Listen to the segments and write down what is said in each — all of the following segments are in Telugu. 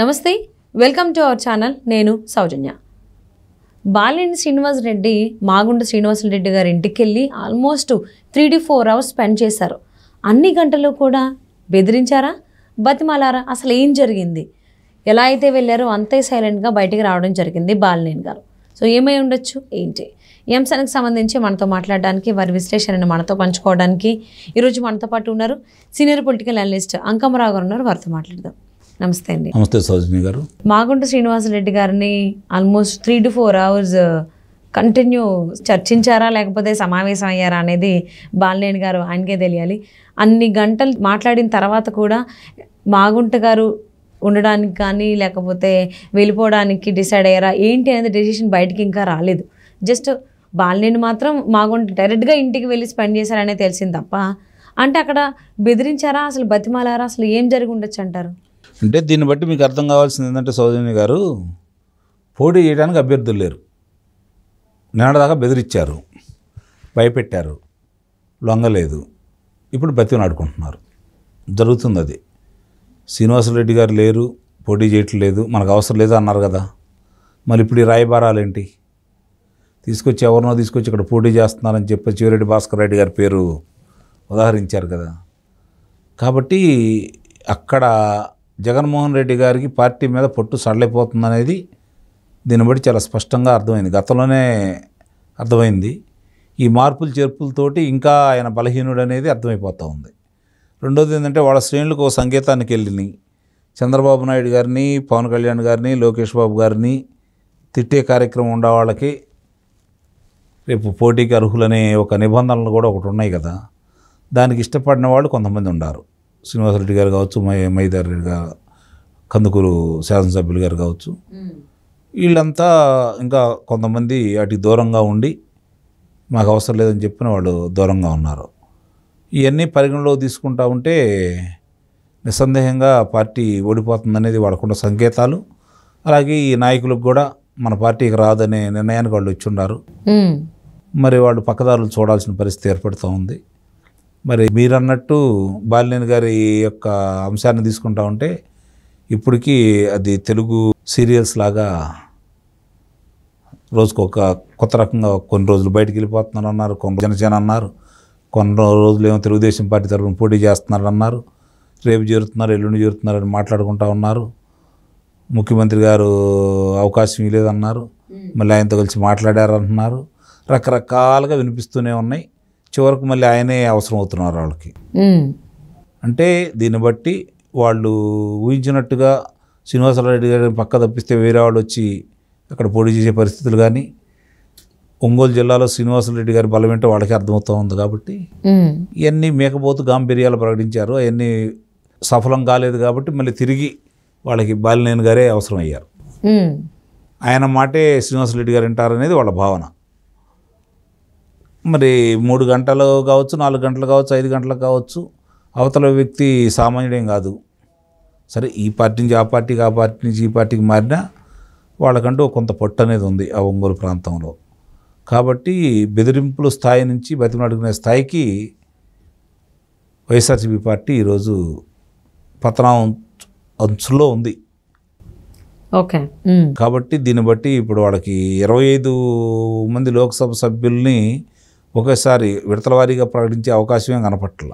నమస్తే వెల్కమ్ టు అవర్ ఛానల్ నేను సౌజన్య బాలినేని శ్రీనివాస్ రెడ్డి మాగుండ శ్రీనివాసులు రెడ్డి గారి ఇంటికి వెళ్ళి almost three to four hours spend చేశారు అన్ని గంటలు కూడా బెదిరించారా బతిమాలారా అసలు ఏం జరిగింది ఎలా అయితే వెళ్ళారో అంతే సైలెంట్గా బయటికి రావడం జరిగింది బాలినేని గారు సో ఏమై ఉండొచ్చు ఏంటి ఈ అంశానికి సంబంధించి మనతో మాట్లాడడానికి వారి విశ్లేషణను మనతో పంచుకోవడానికి ఈరోజు మనతో పాటు ఉన్నారు సీనియర్ పొలిటికల్ అనలిస్ట్ అంకమరావు గారు ఉన్నారు వారితో మాట్లాడదాం నమస్తే అండి నమస్తే సౌజన్య గారు మాగుంట శ్రీనివాసరెడ్డి గారిని almost three to four hours continue చర్చించారా లేకపోతే సమావేశం అయ్యారా అనేది బాలినేని గారు ఆయనకే తెలియాలి అన్ని గంటలు మాట్లాడిన తర్వాత కూడా మాగుంట గారు ఉండడానికి కానీ లేకపోతే వెళ్ళిపోవడానికి డిసైడ్ అయ్యారా ఏంటి అనేది డెసిషన్ బయటకి ఇంకా రాలేదు జస్ట్ బాలినేని మాత్రం మాగుంట డైరెక్ట్గా ఇంటికి వెళ్ళి స్పెండ్ చేశారనే తెలిసింది తప్ప అంటే అక్కడ బెదిరించారా అసలు బతిమాలారా అసలు ఏం జరిగి ఉండొచ్చు అంటారు అంటే దీన్ని బట్టి మీకు అర్థం కావాల్సింది ఏంటంటే సౌజన్య గారు పోటీ చేయడానికి అభ్యర్థులు లేరు నేడదాకా బెదిరించారు భయపెట్టారు లొంగలేదు ఇప్పుడు ఆడుకుంటున్నారు జరుగుతుంది అది శ్రీనివాసరెడ్డి గారు లేరు పోటీ చేయట్లేదు మనకు అవసరం లేదు అన్నారు కదా మరి ఇప్పుడు ఈ రాయబారాలు ఏంటి తీసుకొచ్చి ఎవరినో తీసుకొచ్చి ఇక్కడ పోటీ చేస్తున్నారని చెప్పి చివరెడ్డి భాస్కర్ రెడ్డి గారి పేరు ఉదాహరించారు కదా కాబట్టి అక్కడ జగన్మోహన్ రెడ్డి గారికి పార్టీ మీద పొట్టు అనేది దీన్ని బట్టి చాలా స్పష్టంగా అర్థమైంది గతంలోనే అర్థమైంది ఈ మార్పులు చేర్పులతోటి ఇంకా ఆయన బలహీనుడు అనేది అర్థమైపోతూ ఉంది రెండోది ఏంటంటే వాళ్ళ శ్రేణులకు ఒక సంకేతానికి వెళ్ళినాయి చంద్రబాబు నాయుడు గారిని పవన్ కళ్యాణ్ గారిని లోకేష్ బాబు గారిని తిట్టే కార్యక్రమం ఉండే వాళ్ళకి రేపు పోటీకి అర్హులనే ఒక నిబంధనలు కూడా ఒకటి ఉన్నాయి కదా దానికి ఇష్టపడిన వాళ్ళు కొంతమంది ఉన్నారు శ్రీనివాసరెడ్డి గారు కావచ్చు మై మైదార్ రెడ్డి గారు కందుకూరు శాసనసభ్యులు గారు కావచ్చు వీళ్ళంతా ఇంకా కొంతమంది వాటికి దూరంగా ఉండి మాకు అవసరం లేదని చెప్పిన వాళ్ళు దూరంగా ఉన్నారు ఇవన్నీ పరిగణలో తీసుకుంటా ఉంటే నిస్సందేహంగా పార్టీ ఓడిపోతుందనేది వాడుకున్న సంకేతాలు అలాగే ఈ నాయకులకు కూడా మన పార్టీకి రాదనే నిర్ణయానికి వాళ్ళు ఇచ్చున్నారు మరి వాళ్ళు పక్కదారులు చూడాల్సిన పరిస్థితి ఏర్పడుతూ ఉంది మరి మీరన్నట్టు బాలినేని గారి యొక్క అంశాన్ని తీసుకుంటా ఉంటే ఇప్పటికీ అది తెలుగు సీరియల్స్ లాగా రోజుకు ఒక కొత్త రకంగా కొన్ని రోజులు బయటికి వెళ్ళిపోతున్నారు అన్నారు కొంత జనసేన అన్నారు కొన్ని రోజులు ఏమో తెలుగుదేశం పార్టీ తరఫున పోటీ చేస్తున్నారు అన్నారు రేపు చేరుతున్నారు ఎల్లుండి చేరుతున్నారు అని మాట్లాడుకుంటా ఉన్నారు ముఖ్యమంత్రి గారు అవకాశం లేదన్నారు మళ్ళీ ఆయనతో కలిసి మాట్లాడారు అంటున్నారు రకరకాలుగా వినిపిస్తూనే ఉన్నాయి చివరకు మళ్ళీ ఆయనే అవసరం అవుతున్నారు వాళ్ళకి అంటే దీన్ని బట్టి వాళ్ళు ఊహించినట్టుగా శ్రీనివాసరావు గారిని పక్క తప్పిస్తే వేరే వాళ్ళు వచ్చి అక్కడ పోటీ చేసే పరిస్థితులు కానీ ఒంగోలు జిల్లాలో శ్రీనివాసరెడ్డి గారి బలం ఏంటో వాళ్ళకి అర్థమవుతూ ఉంది కాబట్టి ఇవన్నీ మేకపోతు గాంభీర్యాలు ప్రకటించారు అవన్నీ సఫలం కాలేదు కాబట్టి మళ్ళీ తిరిగి వాళ్ళకి బాలినేని గారే అవసరం అయ్యారు ఆయన మాటే శ్రీనివాసరెడ్డి గారు వింటారనేది వాళ్ళ భావన మరి మూడు గంటలు కావచ్చు నాలుగు గంటలు కావచ్చు ఐదు గంటలు కావచ్చు అవతల వ్యక్తి సామాన్యుడేం కాదు సరే ఈ పార్టీ నుంచి ఆ పార్టీకి ఆ పార్టీ నుంచి ఈ పార్టీకి మారినా వాళ్ళకంటూ కొంత పొట్టు అనేది ఉంది ఆ ఒంగోలు ప్రాంతంలో కాబట్టి బెదిరింపుల స్థాయి నుంచి బతిమలాడుకునే స్థాయికి వైఎస్ఆర్సీపీ పార్టీ ఈరోజు పతనం అంచులో ఉంది ఓకే కాబట్టి దీన్ని బట్టి ఇప్పుడు వాళ్ళకి ఇరవై ఐదు మంది లోక్సభ సభ్యుల్ని ఒకేసారి విడతల వారీగా ప్రకటించే అవకాశమే కనపట్ల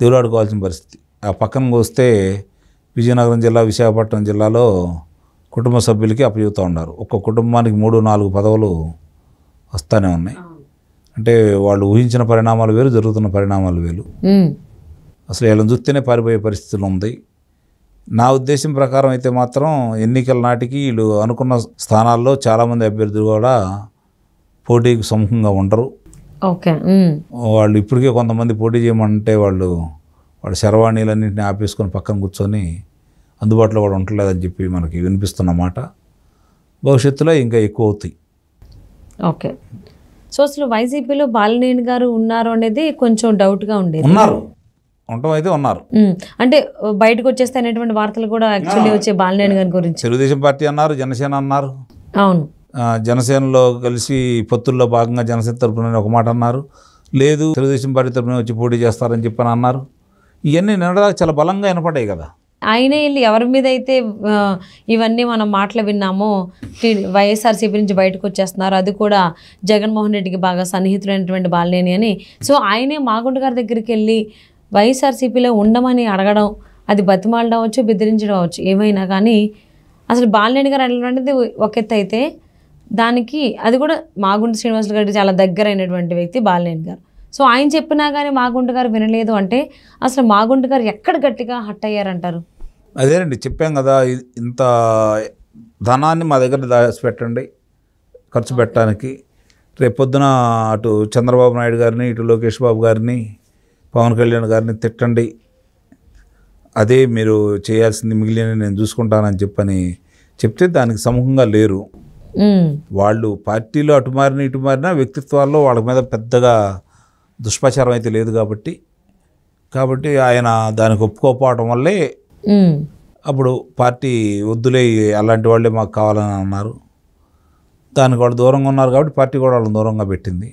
దేవులాడుకోవాల్సిన పరిస్థితి ఆ పక్కన వస్తే విజయనగరం జిల్లా విశాఖపట్నం జిల్లాలో కుటుంబ సభ్యులకి అప్పచెబుతూ ఉన్నారు ఒక్క కుటుంబానికి మూడు నాలుగు పదవులు వస్తూనే ఉన్నాయి అంటే వాళ్ళు ఊహించిన పరిణామాలు వేరు జరుగుతున్న పరిణామాలు వేరు అసలు వీళ్ళని చూస్తేనే పారిపోయే పరిస్థితులు ఉంది నా ఉద్దేశం ప్రకారం అయితే మాత్రం ఎన్నికల నాటికి వీళ్ళు అనుకున్న స్థానాల్లో చాలామంది అభ్యర్థులు కూడా పోటీకి సముఖంగా ఉండరు ఓకే వాళ్ళు ఇప్పటికే కొంతమంది పోటీ చేయమంటే వాళ్ళు వాళ్ళ శర్వాణీలన్నింటినీ ఆపేసుకొని పక్కన కూర్చొని అందుబాటులో కూడా ఉండలేదని చెప్పి మనకి వినిపిస్తున్నమాట భవిష్యత్తులో ఇంకా ఎక్కువ అవుతాయి ఓకే సో అసలు వైసీపీలో బాలినేని గారు ఉన్నారు అనేది కొంచెం డౌట్గా ఉండేది ఉన్నారు ఉండటం అయితే ఉన్నారు అంటే బయటకు వచ్చేస్తే అనేటువంటి వార్తలు కూడా యాక్చువల్లీ వచ్చే బాలినేని గారి గురించి తెలుగుదేశం పార్టీ అన్నారు జనసేన అన్నారు అవును జనసేనలో కలిసి పొత్తుల్లో భాగంగా జనసేన తరపున ఒక మాట అన్నారు లేదు తెలుగుదేశం పార్టీ తరపున వచ్చి పోటీ చేస్తారని చెప్పి అన్నారు ఇవన్నీ నిన్నదాకా చాలా బలంగా వినపడాయి కదా ఆయన వెళ్ళి ఎవరి మీద అయితే ఇవన్నీ మనం మాటలు విన్నామో వైఎస్ఆర్సీపీ నుంచి బయటకు వచ్చేస్తున్నారు అది కూడా జగన్మోహన్ రెడ్డికి బాగా సన్నిహితులైనటువంటి బాలనేని అని సో ఆయనే మాగుంట గారి దగ్గరికి వెళ్ళి వైఎస్ఆర్సీపీలో ఉండమని అడగడం అది బతిమాలడం అవచ్చు బెదిరించడం అవచ్చు ఏమైనా కానీ అసలు బాలనేని గారు అడగడం అనేది ఒక ఎత్తు అయితే దానికి అది కూడా మాగుంటి శ్రీనివాసులు గారికి చాలా దగ్గరైనటువంటి వ్యక్తి బాలినేని గారు సో ఆయన చెప్పినా కానీ మాగుంట గారు వినలేదు అంటే అసలు మాగుంటి గారు ఎక్కడ గట్టిగా హట్ అయ్యారంటారు అదేనండి చెప్పాం కదా ఇంత ధనాన్ని మా దగ్గర దాచి పెట్టండి ఖర్చు పెట్టడానికి రేపొద్దున అటు చంద్రబాబు నాయుడు గారిని ఇటు లోకేష్ బాబు గారిని పవన్ కళ్యాణ్ గారిని తిట్టండి అదే మీరు చేయాల్సింది మిగిలిన నేను చూసుకుంటానని చెప్పని చెప్తే దానికి సమూహంగా లేరు వాళ్ళు పార్టీలో అటు మారిన ఇటు మారినా వ్యక్తిత్వాల్లో వాళ్ళ మీద పెద్దగా దుష్ప్రచారం అయితే లేదు కాబట్టి కాబట్టి ఆయన దానికి ఒప్పుకోకపోవటం వల్లే అప్పుడు పార్టీ వద్దులే అలాంటి వాళ్ళే మాకు కావాలని అన్నారు దానికి వాళ్ళు దూరంగా ఉన్నారు కాబట్టి పార్టీ కూడా వాళ్ళని దూరంగా పెట్టింది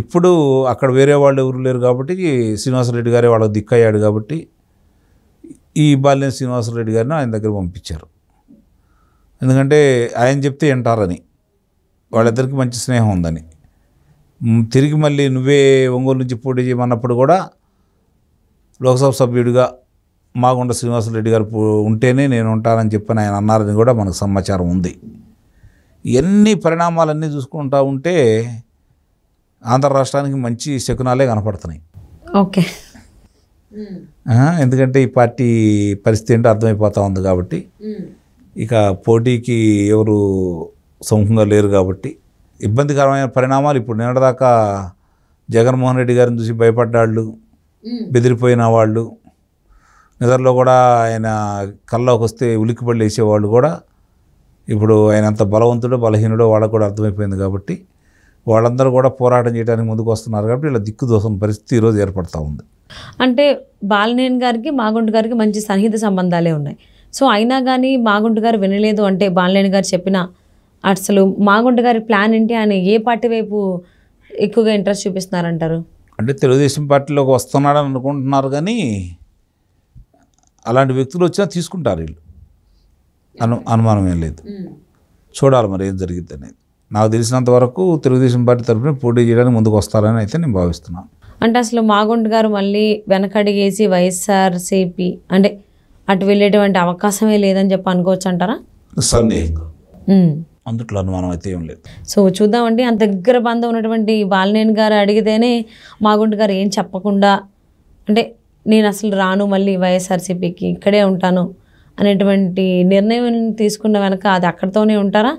ఇప్పుడు అక్కడ వేరే వాళ్ళు ఎవరు లేరు కాబట్టి శ్రీనివాసరెడ్డి గారే వాళ్ళకి దిక్కయ్యాడు కాబట్టి ఈ బాల్యం శ్రీనివాసరెడ్డి గారిని ఆయన దగ్గర పంపించారు ఎందుకంటే ఆయన చెప్తే వింటారని వాళ్ళిద్దరికి మంచి స్నేహం ఉందని తిరిగి మళ్ళీ నువ్వే ఒంగోలు నుంచి పోటీ చేయమన్నప్పుడు కూడా లోక్సభ సభ్యుడిగా మాగుండ శ్రీనివాసరెడ్డి గారు ఉంటేనే నేను ఉంటానని చెప్పని ఆయన అన్నారని కూడా మనకు సమాచారం ఉంది ఇవన్నీ పరిణామాలన్నీ చూసుకుంటా ఉంటే ఆంధ్ర రాష్ట్రానికి మంచి శకునాలే కనపడుతున్నాయి ఓకే ఎందుకంటే ఈ పార్టీ పరిస్థితి ఏంటో అర్థమైపోతూ ఉంది కాబట్టి ఇక పోటీకి ఎవరు సముఖంగా లేరు కాబట్టి ఇబ్బందికరమైన పరిణామాలు ఇప్పుడు నిన్నటిదాకా జగన్మోహన్ రెడ్డి గారిని చూసి భయపడ్డాళ్ళు బెదిరిపోయిన వాళ్ళు నిద్రలో కూడా ఆయన కళ్ళలోకి వస్తే ఉలిక్కిపళ్ళు వేసేవాళ్ళు కూడా ఇప్పుడు ఆయన అంత బలవంతుడో బలహీనుడో వాళ్ళకు కూడా అర్థమైపోయింది కాబట్టి వాళ్ళందరూ కూడా పోరాటం చేయడానికి ముందుకు వస్తున్నారు కాబట్టి ఇలా దిక్కు దోసం పరిస్థితి ఈరోజు ఏర్పడుతూ ఉంది అంటే బాలనేని గారికి మాగుండు గారికి మంచి సన్నిహిత సంబంధాలే ఉన్నాయి సో అయినా కానీ మాగుంట గారు వినలేదు అంటే బాలనేని గారు చెప్పిన అసలు మాగుంట గారి ప్లాన్ ఏంటి ఆయన ఏ పార్టీ వైపు ఎక్కువగా ఇంట్రెస్ట్ చూపిస్తున్నారంటారు అంటే తెలుగుదేశం పార్టీలోకి వస్తున్నాడని అనుకుంటున్నారు కానీ అలాంటి వ్యక్తులు వచ్చినా తీసుకుంటారు వీళ్ళు అను అనుమానం ఏం లేదు చూడాలి మరి ఏం జరిగింది అనేది నాకు తెలిసినంత వరకు తెలుగుదేశం పార్టీ తరఫున పోటీ చేయడానికి ముందుకు వస్తారని అయితే నేను భావిస్తున్నాను అంటే అసలు మాగుంట గారు మళ్ళీ వెనకడిగేసి వైఎస్ఆర్సీపీ అంటే అటు వెళ్ళేటువంటి అవకాశమే లేదని చెప్పి అనుకోవచ్చు అంటారా సందేహంగా అందుట్లో అనుమానం అయితే ఏం లేదు సో చూద్దామండి అంత దగ్గర బంధం ఉన్నటువంటి బాలినేని గారు అడిగితేనే మాగుంటి గారు ఏం చెప్పకుండా అంటే నేను అసలు రాను మళ్ళీ వైఎస్ఆర్సీపీకి ఇక్కడే ఉంటాను అనేటువంటి నిర్ణయం తీసుకున్న వెనక అది అక్కడితోనే ఉంటారా